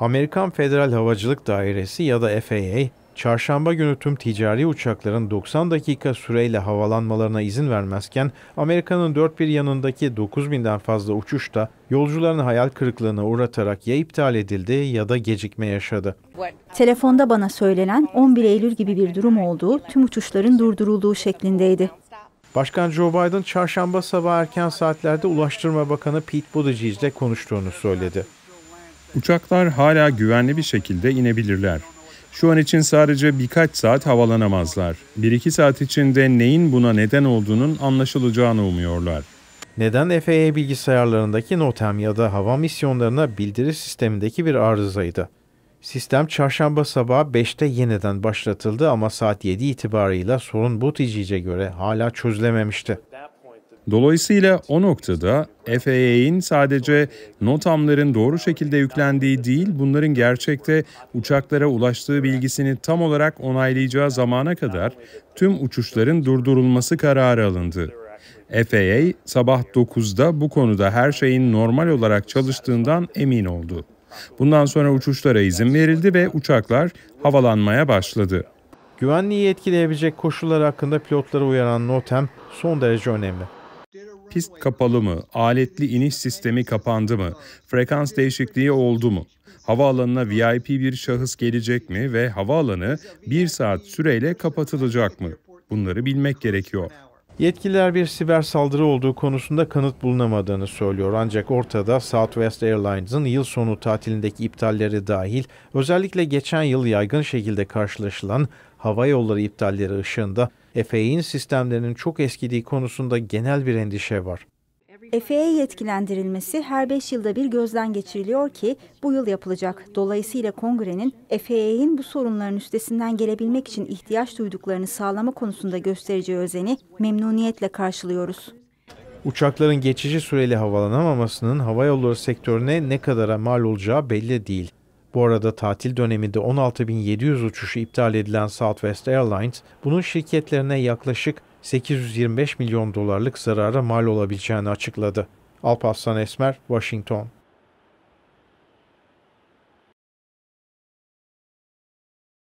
Amerikan Federal Havacılık Dairesi ya da FAA, çarşamba günü tüm ticari uçakların 90 dakika süreyle havalanmalarına izin vermezken Amerika'nın dört bir yanındaki 9000'den fazla uçuş da yolcuların hayal kırıklığına uğratarak ya iptal edildi ya da gecikme yaşadı. Telefonda bana söylenen 11 Eylül gibi bir durum olduğu, tüm uçuşların durdurulduğu şeklindeydi. Başkan Joe Biden çarşamba sabah erken saatlerde Ulaştırma Bakanı Pete Buttigieg ile konuştuğunu söyledi. Uçaklar hala güvenli bir şekilde inebilirler. Şu an için sadece birkaç saat havalanamazlar. Bir iki saat içinde neyin buna neden olduğunun anlaşılacağını umuyorlar. Neden FAA bilgisayarlarındaki NOTAM ya da hava misyonlarına bildiri sistemindeki bir arızaydı? Sistem çarşamba sabahı 5'te yeniden başlatıldı ama saat 7 itibarıyla sorun Buttigieg'e göre hala çözülememişti. Dolayısıyla o noktada FAA'in sadece notamların doğru şekilde yüklendiği değil, bunların gerçekte uçaklara ulaştığı bilgisini tam olarak onaylayacağı zamana kadar tüm uçuşların durdurulması kararı alındı. FAA sabah 9'da bu konuda her şeyin normal olarak çalıştığından emin oldu. Bundan sonra uçuşlara izin verildi ve uçaklar havalanmaya başladı. Güvenliği etkileyebilecek koşullar hakkında pilotları uyaran NOTAM son derece önemli pist kapalı mı, aletli iniş sistemi kapandı mı, frekans değişikliği oldu mu? Havaalanına VIP bir şahıs gelecek mi ve havaalanı bir saat süreyle kapatılacak mı? Bunları bilmek gerekiyor. Yetkililer bir siber saldırı olduğu konusunda kanıt bulunamadığını söylüyor. Ancak ortada Southwest Airlines'ın yıl sonu tatilindeki iptalleri dahil özellikle geçen yıl yaygın şekilde karşılaşılan hava yolları iptalleri ışığında FAA'in sistemlerinin çok eskidiği konusunda genel bir endişe var. FAA yetkilendirilmesi her 5 yılda bir gözden geçiriliyor ki bu yıl yapılacak. Dolayısıyla kongrenin FAA'in bu sorunların üstesinden gelebilmek için ihtiyaç duyduklarını sağlama konusunda göstereceği özeni memnuniyetle karşılıyoruz. Uçakların geçici süreli havalanamamasının hava havayolları sektörüne ne kadara mal olacağı belli değil. Bu arada tatil döneminde 16.700 uçuşu iptal edilen Southwest Airlines, bunun şirketlerine yaklaşık 825 milyon dolarlık zarara mal olabileceğini açıkladı. Alparslan Esmer, Washington.